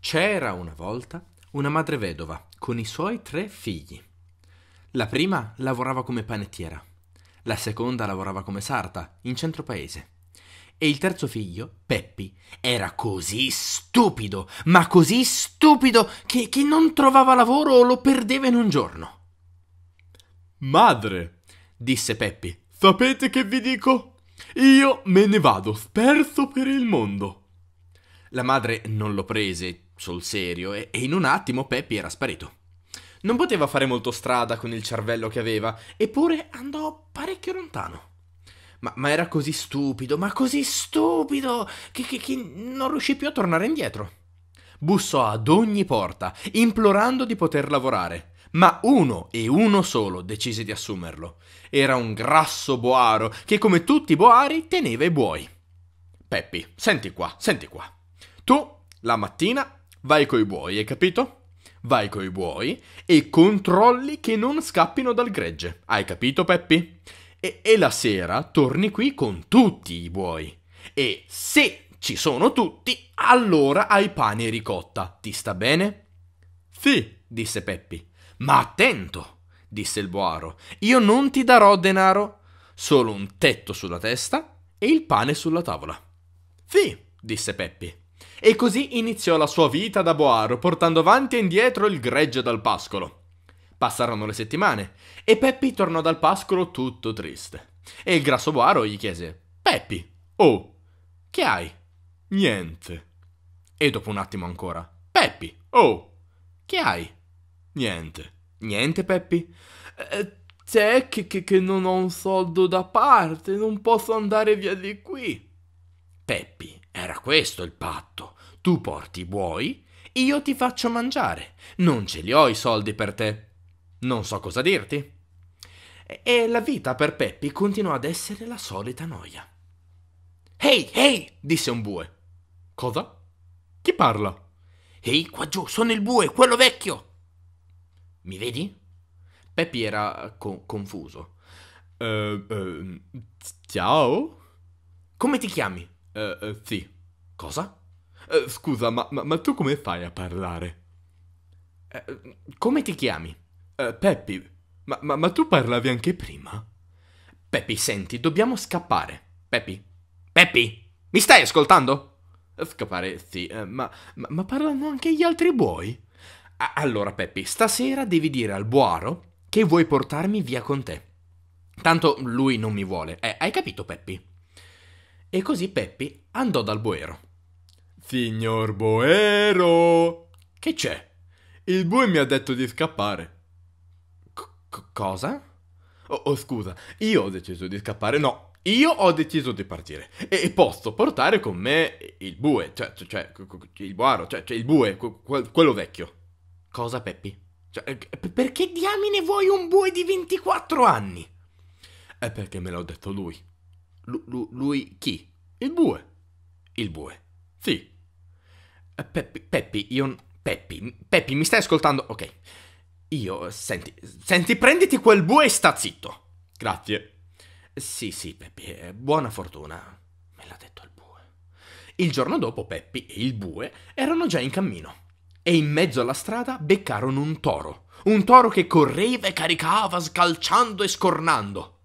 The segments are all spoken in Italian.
C'era una volta una madre vedova con i suoi tre figli. La prima lavorava come panettiera, la seconda lavorava come sarta in centro paese e il terzo figlio, Peppi, era così stupido, ma così stupido che chi non trovava lavoro o lo perdeva in un giorno. Madre, disse Peppi, sapete che vi dico? Io me ne vado sperso per il mondo. La madre non lo prese sul serio e, e in un attimo Peppi era sparito. Non poteva fare molto strada con il cervello che aveva, eppure andò parecchio lontano. Ma, ma era così stupido, ma così stupido, che, che, che non riuscì più a tornare indietro. Bussò ad ogni porta, implorando di poter lavorare, ma uno e uno solo decise di assumerlo. Era un grasso boaro che, come tutti i boari, teneva i buoi. Peppi, senti qua, senti qua. Tu, la mattina, Vai coi buoi, hai capito? Vai coi buoi e controlli che non scappino dal gregge. Hai capito, Peppi? E, e la sera torni qui con tutti i buoi. E se ci sono tutti, allora hai pane e ricotta. Ti sta bene? Sì, disse Peppi. Ma attento, disse il boaro, io non ti darò denaro, solo un tetto sulla testa e il pane sulla tavola. Sì, disse Peppi. E così iniziò la sua vita da boaro, portando avanti e indietro il gregge dal pascolo. Passarono le settimane e Peppi tornò dal pascolo tutto triste. E il grasso boaro gli chiese: Peppi, oh, che hai? Niente. E dopo un attimo ancora: Peppi, oh, che hai? Niente. Niente, Peppi? Eh, c'è che, che, che non ho un soldo da parte, non posso andare via di qui. Peppi, era questo il patto. Tu porti i buoi, io ti faccio mangiare. Non ce li ho i soldi per te. Non so cosa dirti. E la vita per Peppi continuò ad essere la solita noia. Ehi, ehi, disse un bue. Cosa? Chi parla? Ehi, qua giù, sono il bue, quello vecchio. Mi vedi? Peppi era co- confuso. Uh, uh, ciao? Come ti chiami? Uh, uh, sì. Cosa? Uh, scusa, ma, ma, ma, tu come fai a parlare? come ti chiami? Peppi. Ma, ma, tu parlavi anche prima? Peppi, senti, dobbiamo scappare. Peppi? Peppi? Mi stai ascoltando? Scappare, sì, ma, ma, parlano anche gli altri buoi? A- allora, Peppi, stasera devi dire al buaro che vuoi portarmi via con te. Tanto lui non mi vuole. Eh, hai capito, Peppi? E così Peppi andò dal boero. Signor boero! Che c'è? Il bue mi ha detto di scappare. cosa? Oh, oh, scusa, io ho deciso di scappare. No, io ho deciso di partire. E posso portare con me il bue, cioè, cioè il buaro, cioè, cioè, il bue, quello vecchio. Cosa, Peppi? Cioè, eh, perché diamine vuoi un bue di 24 anni? È perché me l'ha detto lui. Lu, lu, lui chi? Il bue. Il bue. Sì. Eh, Peppi, Peppi, io... Peppi, Peppi, mi stai ascoltando? Ok. Io, senti, senti, prenditi quel bue e sta zitto. Grazie. Sì, sì, Peppi, eh, buona fortuna. Me l'ha detto il bue. Il giorno dopo Peppi e il bue erano già in cammino. E in mezzo alla strada beccarono un toro. Un toro che correva e caricava, scalciando e scornando.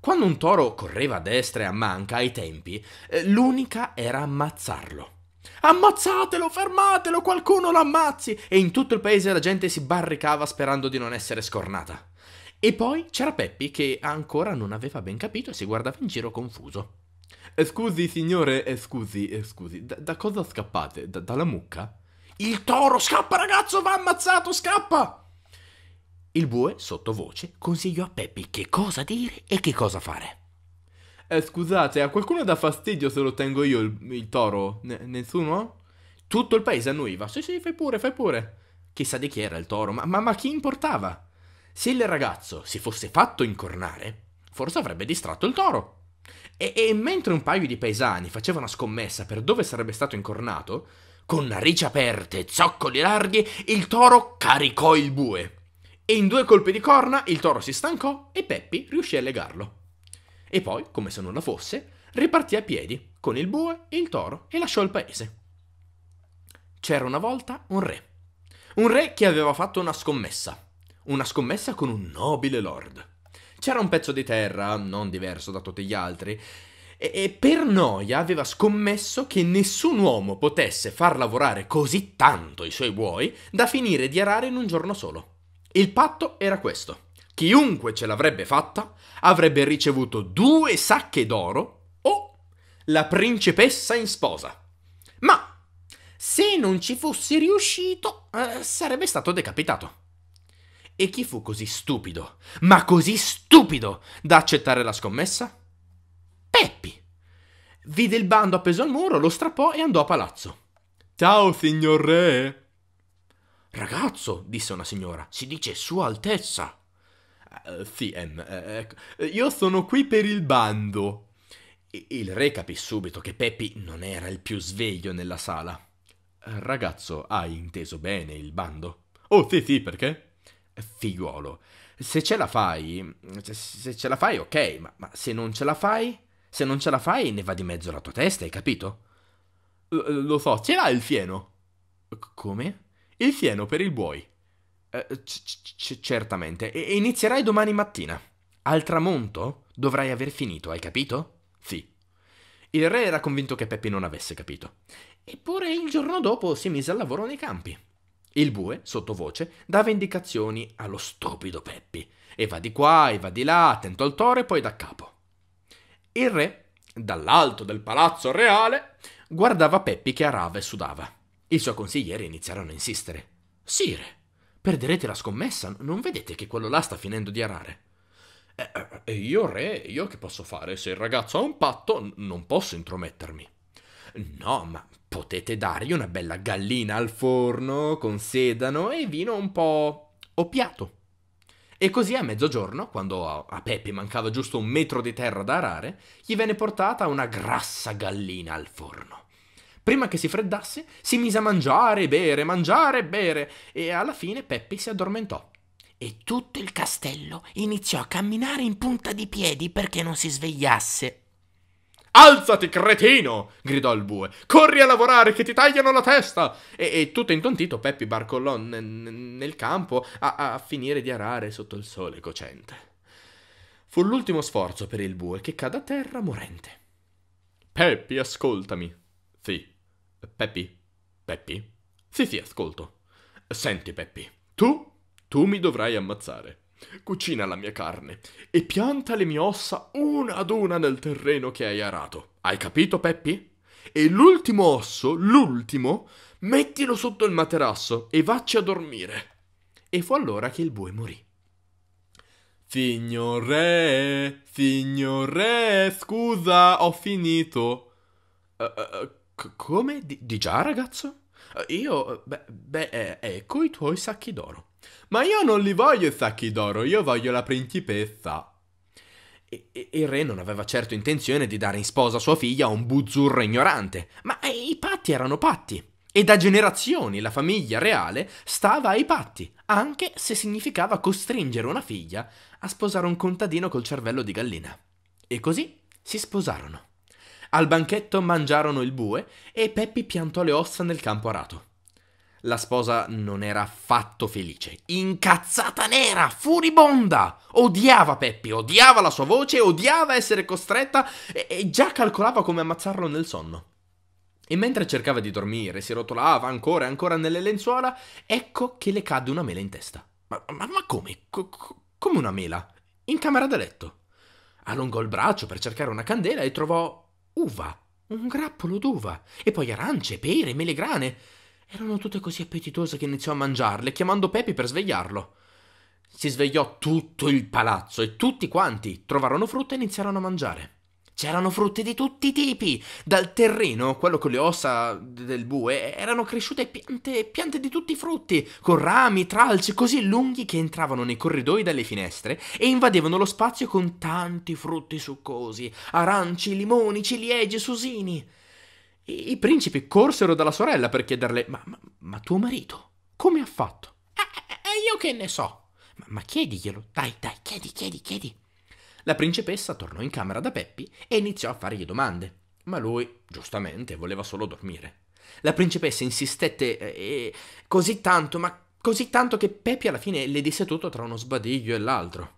Quando un toro correva a destra e a manca ai tempi, eh, l'unica era ammazzarlo. Ammazzatelo, fermatelo, qualcuno lo ammazzi! E in tutto il paese la gente si barricava sperando di non essere scornata. E poi c'era Peppi che ancora non aveva ben capito e si guardava in giro confuso. Eh, scusi signore, eh, scusi, scusi, da, da cosa scappate? Da, dalla mucca? Il toro scappa ragazzo, va ammazzato, scappa! Il bue, sottovoce, consigliò a Peppi che cosa dire e che cosa fare. Eh, scusate, a qualcuno dà fastidio se lo tengo io il, il toro? N- nessuno? Tutto il paese annuiva. Sì, sì, fai pure, fai pure. Chissà di chi era il toro, ma, ma, ma chi importava? Se il ragazzo si fosse fatto incornare, forse avrebbe distratto il toro. E, e mentre un paio di paesani facevano scommessa per dove sarebbe stato incornato, con narici aperte e zoccoli larghi, il toro caricò il bue e in due colpi di corna il toro si stancò e Peppi riuscì a legarlo. E poi, come se nulla fosse, ripartì a piedi con il bue e il toro e lasciò il paese. C'era una volta un re. Un re che aveva fatto una scommessa. Una scommessa con un nobile lord. C'era un pezzo di terra, non diverso da tutti gli altri, e, e per noia aveva scommesso che nessun uomo potesse far lavorare così tanto i suoi buoi da finire di arare in un giorno solo. Il patto era questo. Chiunque ce l'avrebbe fatta avrebbe ricevuto due sacche d'oro o la principessa in sposa. Ma se non ci fosse riuscito, eh, sarebbe stato decapitato. E chi fu così stupido, ma così stupido, da accettare la scommessa? Peppi. Vide il bando appeso al muro, lo strappò e andò a palazzo. Ciao, signor re, Ragazzo, disse una signora, si dice Sua Altezza. Uh, sì, em, eh, ecco. io sono qui per il bando. Il re capì subito che Peppi non era il più sveglio nella sala. Ragazzo, hai inteso bene il bando? Oh, sì, sì, perché? Figliuolo, se ce la fai, se ce la fai, ok, ma, ma, se non ce la fai, se non ce la fai, ne va di mezzo la tua testa, hai capito? L- lo so, ce l'ha il fieno. Come? Il fieno per il buoi. Eh, certamente. E inizierai domani mattina. Al tramonto dovrai aver finito, hai capito? Sì. Il re era convinto che Peppi non avesse capito. Eppure il giorno dopo si mise al lavoro nei campi. Il bue, sottovoce, dava indicazioni allo stupido Peppi. E va di qua, e va di là, attento al toro e poi da capo. Il re, dall'alto del palazzo reale, guardava Peppi che arava e sudava. Il suo consigliere iniziarono a insistere. Sire, perderete la scommessa, non vedete che quello là sta finendo di arare? E eh, eh, eh, io re, io che posso fare? Se il ragazzo ha un patto, non posso intromettermi. No, ma potete dargli una bella gallina al forno con sedano e vino un po' oppiato. E così a mezzogiorno, quando a, a mancava giusto un metro di terra da arare, gli venne portata una grassa gallina al forno. Prima che si freddasse, si mise a mangiare e bere, mangiare e bere, e alla fine Peppi si addormentò. E tutto il castello iniziò a camminare in punta di piedi perché non si svegliasse. Alzati, cretino! gridò il bue. Corri a lavorare che ti tagliano la testa! E, e tutto intontito Peppi barcollò nel, nel campo a, a finire di arare sotto il sole cocente. Fu l'ultimo sforzo per il bue che cadde a terra morente. Peppi, ascoltami, sì. Peppi? Peppi? Sì, sì, ascolto. Senti, Peppi, tu? Tu mi dovrai ammazzare. Cucina la mia carne e pianta le mie ossa una ad una nel terreno che hai arato. Hai capito, Peppi? E l'ultimo osso, l'ultimo, mettilo sotto il materasso e vacci a dormire. E fu allora che il bue morì. Signore, signore, scusa, ho finito. Uh, uh, c- come? Di-, di, già, ragazzo? Eh, io... Beh, beh, eh, ecco i tuoi sacchi d'oro. Ma io non li voglio i sacchi d'oro, io voglio la principessa. E, e, il re non aveva certo intenzione di dare in sposa sua figlia a un buzzurro ignorante, ma eh, i patti erano patti. E da generazioni la famiglia reale stava ai patti, anche se significava costringere una figlia a sposare un contadino col cervello di gallina. E così si sposarono. Al banchetto mangiarono il bue e Peppi piantò le ossa nel campo arato. La sposa non era affatto felice, incazzata nera, furibonda. Odiava Peppi, odiava la sua voce, odiava essere costretta e, e già calcolava come ammazzarlo nel sonno. E mentre cercava di dormire, si rotolava ancora e ancora nelle lenzuola, ecco che le cadde una mela in testa. Ma, ma, ma come? Co, come una mela? In camera da letto. Allungò il braccio per cercare una candela e trovò uva, un grappolo d'uva, e poi arance, pere, melegrane. Erano tutte così appetitose che iniziò a mangiarle, chiamando Pepi per svegliarlo. Si svegliò tutto il palazzo e tutti quanti trovarono frutta e iniziarono a mangiare. C'erano frutte di tutti i tipi. Dal terreno, quello con le ossa del bue, erano cresciute piante, piante di tutti i frutti, con rami, tralci così lunghi che entravano nei corridoi dalle finestre e invadevano lo spazio con tanti frutti succosi, aranci, limoni, ciliegie, susini. I, i principi corsero dalla sorella per chiederle: Ma, ma, ma tuo marito, come ha fatto? E eh, eh, eh, io che ne so. Ma, ma chiediglielo, dai, dai, chiedi, chiedi, chiedi. La principessa tornò in camera da Peppi e iniziò a fargli domande, ma lui, giustamente, voleva solo dormire. La principessa insistette eh, così tanto, ma così tanto che Peppi alla fine le disse tutto tra uno sbadiglio e l'altro.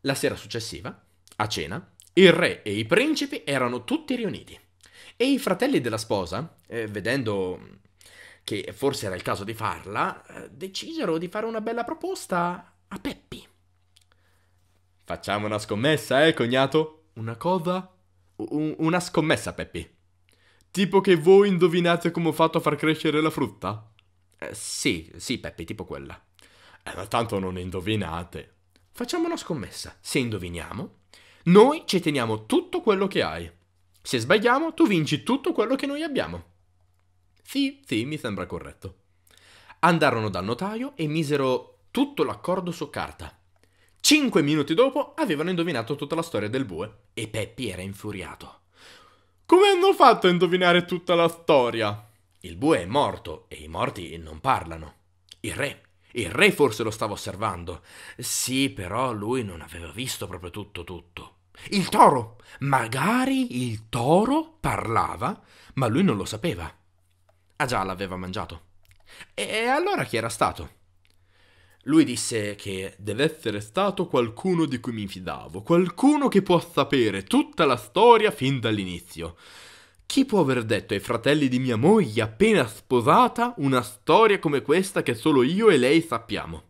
La sera successiva, a cena, il re e i principi erano tutti riuniti e i fratelli della sposa, eh, vedendo che forse era il caso di farla, eh, decisero di fare una bella proposta a Peppi. Facciamo una scommessa, eh, cognato? Una cosa? U- una scommessa, Peppi. Tipo che voi indovinate come ho fatto a far crescere la frutta? Eh, sì, sì, Peppi, tipo quella. Eh, ma tanto non indovinate. Facciamo una scommessa. Se indoviniamo, noi ci teniamo tutto quello che hai. Se sbagliamo, tu vinci tutto quello che noi abbiamo. Sì, sì, mi sembra corretto. Andarono dal notaio e misero tutto l'accordo su carta. Cinque minuti dopo avevano indovinato tutta la storia del bue e Peppi era infuriato. Come hanno fatto a indovinare tutta la storia? Il bue è morto e i morti non parlano. Il re. Il re forse lo stava osservando. Sì, però lui non aveva visto proprio tutto tutto. Il toro. Magari il toro parlava, ma lui non lo sapeva. Ah già, l'aveva mangiato. E allora chi era stato? Lui disse che deve essere stato qualcuno di cui mi fidavo, qualcuno che può sapere tutta la storia fin dall'inizio. Chi può aver detto ai fratelli di mia moglie appena sposata una storia come questa che solo io e lei sappiamo?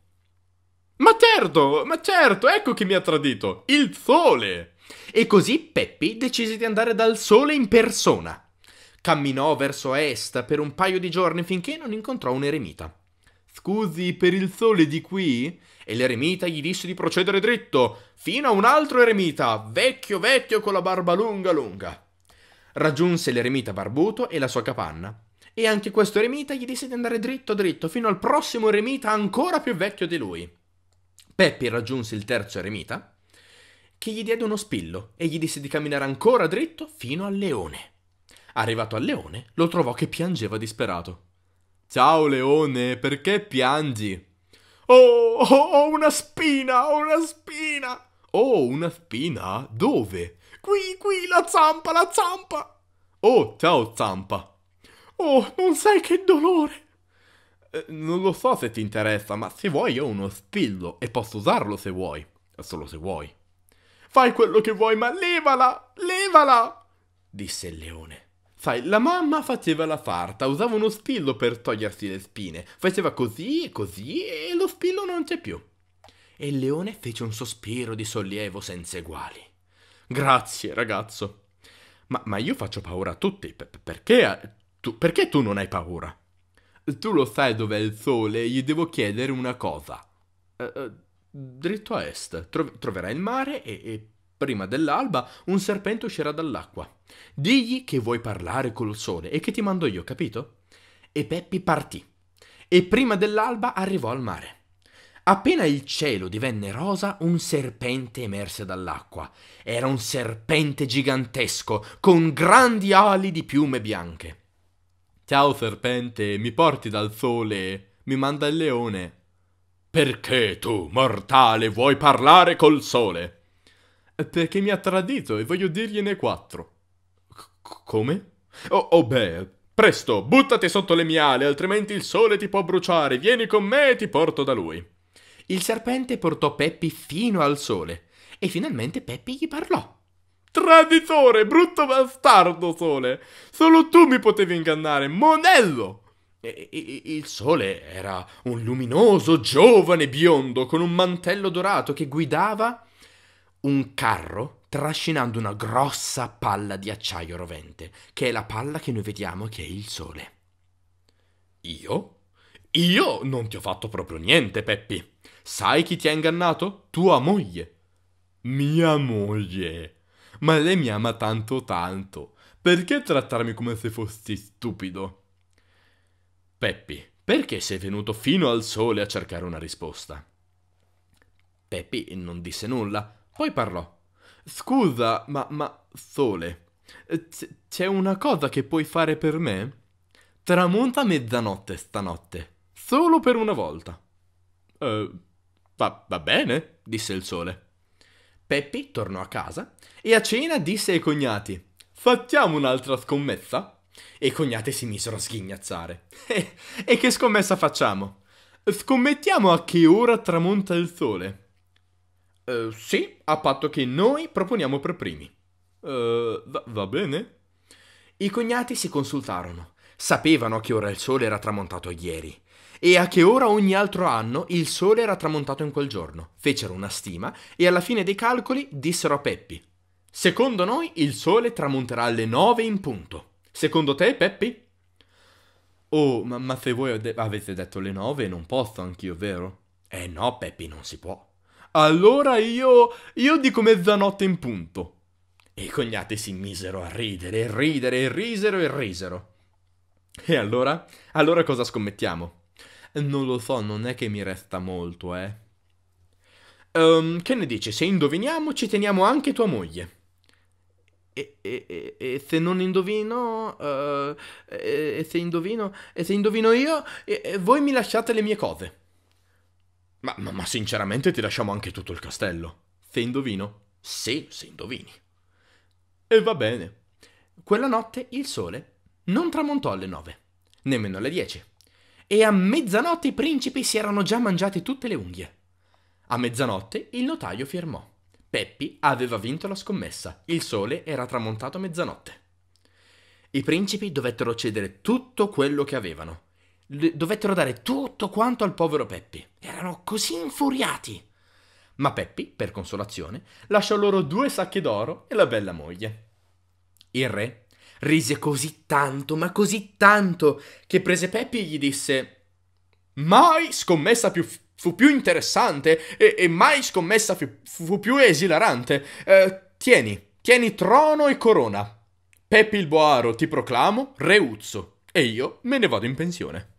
Ma certo, ma certo, ecco chi mi ha tradito, il sole! E così Peppi decise di andare dal sole in persona. Camminò verso est per un paio di giorni finché non incontrò un eremita. Scusi per il sole di qui? E l'eremita gli disse di procedere dritto, fino a un altro eremita, vecchio vecchio con la barba lunga lunga. Raggiunse l'eremita barbuto e la sua capanna. E anche questo eremita gli disse di andare dritto dritto fino al prossimo eremita ancora più vecchio di lui. Peppi raggiunse il terzo eremita, che gli diede uno spillo e gli disse di camminare ancora dritto fino al leone. Arrivato al leone, lo trovò che piangeva disperato. Ciao leone, perché piangi? Oh, ho oh, oh, una spina, ho una spina! Oh, una spina? Dove? Qui, qui, la zampa, la zampa! Oh, ciao zampa! Oh, non sai che dolore! Eh, non lo so se ti interessa, ma se vuoi ho uno spillo e posso usarlo se vuoi. Solo se vuoi. Fai quello che vuoi, ma levala! Levala! disse il leone. Sai, la mamma faceva la farta, usava uno spillo per togliersi le spine, faceva così, e così e lo spillo non c'è più. E il leone fece un sospiro di sollievo senza eguali. Grazie, ragazzo. Ma, ma io faccio paura a tutti, perché eh, tu, perché tu non hai paura? Tu lo sai dov'è il sole, e gli devo chiedere una cosa. Uh, uh, dritto a est, tro- troverai il mare e, e Prima dell'alba un serpente uscirà dall'acqua. Digli che vuoi parlare col sole e che ti mando io, capito? E Peppi partì. E prima dell'alba arrivò al mare. Appena il cielo divenne rosa, un serpente emerse dall'acqua. Era un serpente gigantesco, con grandi ali di piume bianche. Ciao serpente, mi porti dal sole, mi manda il leone. Perché tu, mortale, vuoi parlare col sole? Perché mi ha tradito e voglio dirgliene quattro. come? Oh, oh beh, presto, buttati sotto le mie ali, altrimenti il sole ti può bruciare. Vieni con me e ti porto da lui. Il serpente portò Peppi fino al sole e finalmente Peppi gli parlò. Traditore, brutto bastardo sole! Solo tu mi potevi ingannare, monello! E, e, il sole era un luminoso giovane biondo con un mantello dorato che guidava un carro trascinando una grossa palla di acciaio rovente, che è la palla che noi vediamo che è il sole. Io? Io non ti ho fatto proprio niente, Peppi. Sai chi ti ha ingannato? Tua moglie. Mia moglie. Ma lei mi ama tanto tanto. Perché trattarmi come se fossi stupido? Peppi, perché sei venuto fino al sole a cercare una risposta? Peppi non disse nulla, poi parlò. Scusa, ma, ma, sole, c'è una cosa che puoi fare per me? Tramonta mezzanotte stanotte, solo per una volta. Eh, va, va bene, disse il sole. Peppi tornò a casa e a cena disse ai cognati, facciamo un'altra scommessa? E i cognati si misero a sghignazzare. e che scommessa facciamo? Scommettiamo a che ora tramonta il sole. Uh, sì, a patto che noi proponiamo per primi. Uh, va-, va bene? I cognati si consultarono. Sapevano a che ora il sole era tramontato ieri e a che ora ogni altro anno il sole era tramontato in quel giorno. Fecero una stima e alla fine dei calcoli dissero a Peppi: Secondo noi il sole tramonterà alle nove in punto. Secondo te, Peppi? Oh, ma, ma se voi avete detto le nove non posso anch'io, vero? Eh no, Peppi, non si può. Allora io... io dico mezzanotte in punto. E i cognati si misero a ridere, e ridere, e risero, e risero. E allora? Allora cosa scommettiamo? Non lo so, non è che mi resta molto, eh. Um, che ne dici? Se indoviniamo, ci teniamo anche tua moglie. E, e, e, e se non indovino, uh, e, se indovino, e se indovino io, voi mi lasciate le mie cose. Ma, ma, ma sinceramente ti lasciamo anche tutto il castello. Se indovino? Sì, se indovini. E va bene. Quella notte il sole non tramontò alle nove, nemmeno alle dieci. E a mezzanotte i principi si erano già mangiati tutte le unghie. A mezzanotte il notaio firmò. Peppi aveva vinto la scommessa, il sole era tramontato a mezzanotte. I principi dovettero cedere tutto quello che avevano, dovettero dare tutto quanto al povero Peppi. Erano così infuriati. Ma Peppi, per consolazione, lasciò loro due sacchi d'oro e la bella moglie. Il re rise così tanto, ma così tanto, che prese Peppi e gli disse Mai scommessa più fu più interessante e, e mai scommessa fu, fu più esilarante. Eh, tieni, tieni trono e corona. Peppi il Boaro ti proclamo re Uzzo e io me ne vado in pensione.